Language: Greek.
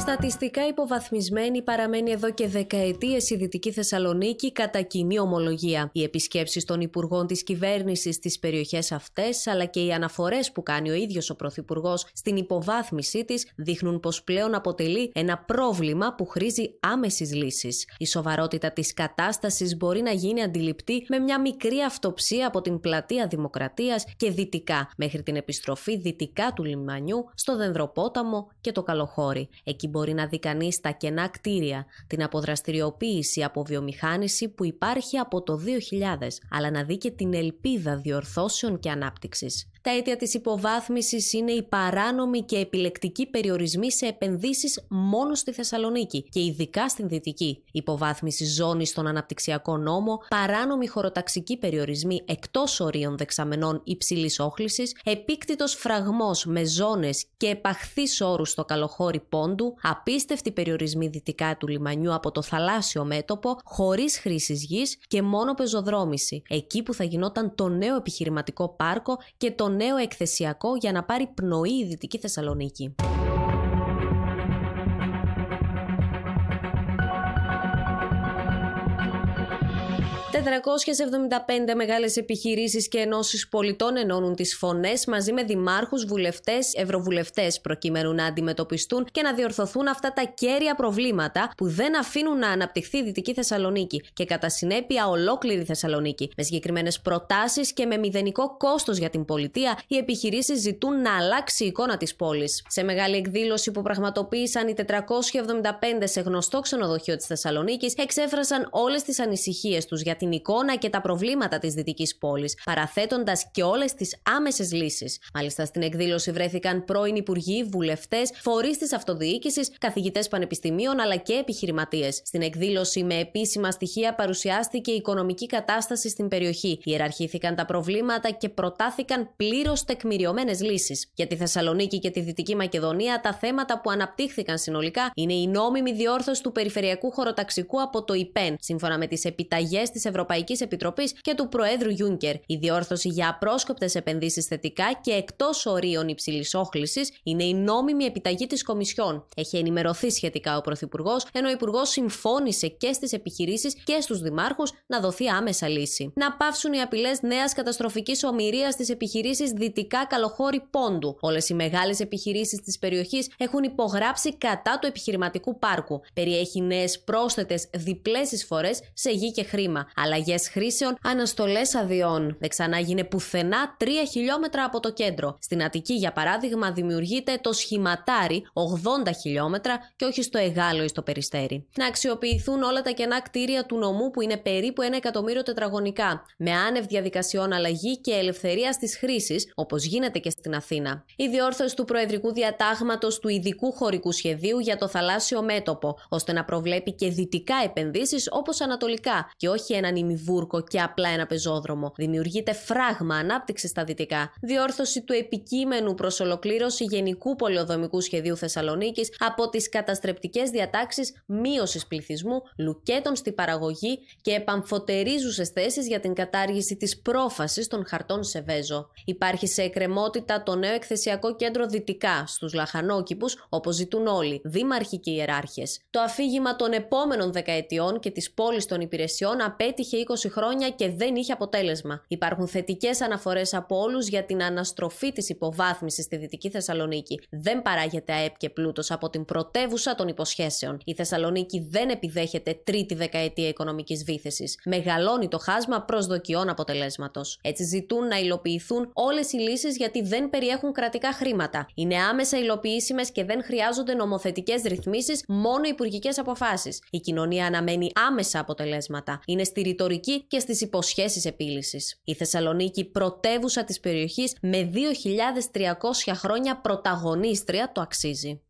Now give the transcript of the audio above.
Στατιστικά υποβαθμισμένη παραμένει εδώ και δεκαετίες η Δυτική Θεσσαλονίκη κατά κοινή ομολογία. Οι επισκέψεις των υπουργών της κυβέρνησης στις περιοχές αυτές, αλλά και οι αναφορές που κάνει ο ίδιος ο Πρωθυπουργός στην υποβάθμιση της, δείχνουν πως πλέον αποτελεί ένα πρόβλημα που χρήζει άμεσης λύσης. Η σοβαρότητα της κατάστασης μπορεί να γίνει αντιληπτή με μια μικρή αυτοψία από την πλατεία Δημοκρατίας και δυτικά, μέχρι την επιστροφή δυτικά του λιμανιού, στο Δενδροπόταμο και το Καλοχώρι μπορεί να δει κανείς τα κενά κτίρια, την αποδραστηριοποίηση από βιομηχάνηση που υπάρχει από το 2000, αλλά να δει και την ελπίδα διορθώσεων και ανάπτυξης. Τα αίτια της υποβάθμισης είναι η παράνομη και επιλεκτική περιορισμοί σε επενδύσεις μόνο στη Θεσσαλονίκη και ειδικά στην Δυτική. Υποβάθμιση ζώνης στον αναπτυξιακό νόμο, παράνομη χωροταξική περιορισμοί εκτός ορίων δεξαμενών υψηλής όχλησης, επίκτητος φραγμός με ζώνες και επαχθείς όρους στο καλοχώρι πόντου, απίστευτη περιορισμοί δυτικά του λιμανιού από το θαλάσσιο μέτωπο, χωρίς χρήσης γης και μόνο πεζοδρόμηση, εκεί που θα γινόταν το νέο επιχειρηματικό πάρκο και το νέο εκθεσιακό για να πάρει πνοή η Δυτική Θεσσαλονίκη. 475 μεγάλες επιχειρήσεις και ενώσεις πολιτών ενώνουν τις φωνές μαζί με δημάρχους, βουλευτές, ευρωβουλευτές, προκειμένου να αντιμετωπιστούν και να διορθωθούν αυτά τα κέρια προβλήματα που δεν αφήνουν να αναπτυχθεί η Δυτική Θεσσαλονίκη και κατά συνέπεια ολόκληρη Θεσσαλονίκη. Με συγκεκριμένες προτάσεις και με μηδενικό κόστος για την πολιτεία, οι επιχειρήσεις ζητούν να αλλάξει η εικόνα της πόλης. Σε μεγάλη εκδήλωση που πραγματοποίησαν οι 475 σε γνωστό ξενοδοχείο της Θεσσαλονίκης, εξέφρασαν όλες τις ανησυχίες τους για την την εικόνα και τα προβλήματα της δυτικής πόλης, παραθέτοντας και όλες τις άμεσες λύσεις. Μάλιστα, στην εκδήλωση βρέθηκαν πρώην υπουργοί, βουλευτές, φορείς της αυτοδιοίκησης, καθηγητές πανεπιστημίων αλλά και επιχειρηματίες. Στην εκδήλωση με επίσημα στοιχεία παρουσιάστηκε η οικονομική κατάσταση στην περιοχή. Ιεραρχήθηκαν τα προβλήματα και προτάθηκαν πλήρως τεκμηριωμένες λύσεις. Για τη Θεσσαλονίκη και τη Δυτική Μακεδονία, τα θέματα που αναπτύχθηκαν συνολικά είναι η νόμιμη διόρθωση του περιφερειακού χωροταξικού από το ΙΠΕΝ, σύμφωνα με τις επιταγές της Ευρωπαϊκής. Ευρωπαϊκής Επιτροπής και του Προέδρου Γιούνκερ. Η διόρθωση για απρόσκοπτες επενδύσεις θετικά και εκτός ορίων υψηλής όχλησης είναι η νόμιμη επιταγή της Κομισιόν. Έχει ενημερωθεί σχετικά ο Πρωθυπουργός, ενώ ο Υπουργός συμφώνησε και στις επιχειρήσεις και στους δημάρχους να δοθεί άμεσα λύση. Να πάυσουν οι απειλές νέας καταστροφικής ομοιρίας στις επιχειρήσεις Δυτικά Καλοχώρη Πόντου. Όλες οι μεγάλες επιχειρήσεις της περιοχής έχουν υπογράψει κατά του επιχειρηματικού πάρκου. Περιέχει νέες πρόσθετες διπλές εισφορές σε γη και χρήμα αλλαγές χρήσεων, αναστολές αδειών. Δεν ξανά γίνει πουθενά 3 χιλιόμετρα από το κέντρο. Στην Αττική, για παράδειγμα, δημιουργείται το σχηματάρι 80 χιλιόμετρα και όχι στο Εγάλο ή στο Περιστέρι. Να αξιοποιηθούν όλα τα κενά κτίρια του νομού που είναι περίπου 1 εκατομμύριο τετραγωνικά, με άνευ διαδικασιών αλλαγή και ελευθερία τη χρήση, όπως γίνεται και στην Αθήνα. Η διόρθωση του Προεδρικού Διατάγματος του Ειδικού Χωρικού Σχεδίου για το Θαλάσσιο Μέτωπο, ώστε να προβλέπει και δυτικά επενδύσεις όπως ανατολικά και όχι ένα έναν ημιβούρκο και απλά ένα πεζόδρομο. Δημιουργείται φράγμα ανάπτυξης στα δυτικά. Διόρθωση του επικείμενου προς ολοκλήρωση γενικού πολεοδομικού σχεδίου Θεσσαλονίκης από τις καταστρεπτικές διατάξεις μείωσης πληθυσμού, λουκέτων στη παραγωγή και επαμφωτερίζουσες θέσεις για την κατάργηση της πρόφασης των χαρτών σε βέζο. Υπάρχει σε εκκρεμότητα το νέο εκθεσιακό κέντρο Δυτικά, στους Λαχανόκηπους, όπως ζητούν όλοι, δήμαρχοι και ιεράρχες. Το αφήγημα των επόμενων δεκαετιών και της πόλης των υπηρεσιών απέτει έτυχε 20 χρόνια και δεν είχε αποτέλεσμα. Υπάρχουν θετικές αναφορές από όλους για την αναστροφή της υποβάθμισης στη Δυτική Θεσσαλονίκη. Δεν παράγεται ΑΕΠ και πλούτος από την πρωτεύουσα των υποσχέσεων. Η Θεσσαλονίκη δεν επιδέχεται τρίτη δεκαετία οικονομικής βήθηση. Μεγαλώνει το χάσμα προσδοκιών αποτελέσματος. Έτσι ζητούν να υλοποιηθούν όλες οι λύσεις γιατί δεν περιέχουν κρατικά χρήματα. Είναι άμεσα υλοποιήσιμες και δεν χρειάζονται νομοθετικές ρυθμίσεις, μόνο υπουργικές αποφάσεις. Η κοινωνία αναμένει άμεσα αποτελέσματα. Είναι στη ρητορική και στις υποσχέσεις επίλυσης. Η Θεσσαλονίκη, πρωτεύουσα της περιοχής, με 2.300 χρόνια πρωταγωνίστρια, το αξίζει.